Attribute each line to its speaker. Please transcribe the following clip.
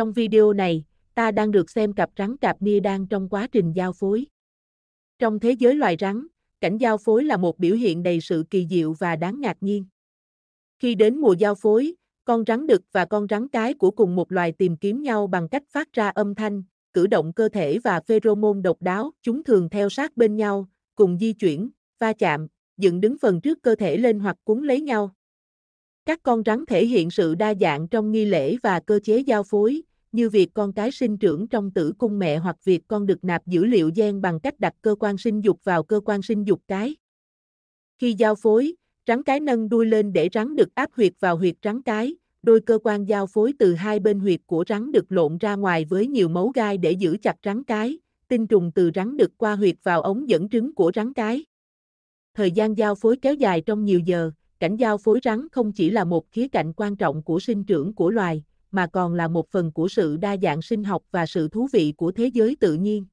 Speaker 1: Trong video này, ta đang được xem cặp rắn cạp nia đang trong quá trình giao phối. Trong thế giới loài rắn, cảnh giao phối là một biểu hiện đầy sự kỳ diệu và đáng ngạc nhiên. Khi đến mùa giao phối, con rắn đực và con rắn cái của cùng một loài tìm kiếm nhau bằng cách phát ra âm thanh, cử động cơ thể và pheromone độc đáo. Chúng thường theo sát bên nhau, cùng di chuyển, va chạm, dựng đứng phần trước cơ thể lên hoặc cuốn lấy nhau. Các con rắn thể hiện sự đa dạng trong nghi lễ và cơ chế giao phối, như việc con cái sinh trưởng trong tử cung mẹ hoặc việc con được nạp dữ liệu gen bằng cách đặt cơ quan sinh dục vào cơ quan sinh dục cái. Khi giao phối, rắn cái nâng đuôi lên để rắn được áp huyệt vào huyệt rắn cái, đôi cơ quan giao phối từ hai bên huyệt của rắn được lộn ra ngoài với nhiều mấu gai để giữ chặt rắn cái, tinh trùng từ rắn được qua huyệt vào ống dẫn trứng của rắn cái. Thời gian giao phối kéo dài trong nhiều giờ, cảnh giao phối rắn không chỉ là một khía cạnh quan trọng của sinh trưởng của loài, mà còn là một phần của sự đa dạng sinh học và sự thú vị của thế giới tự nhiên.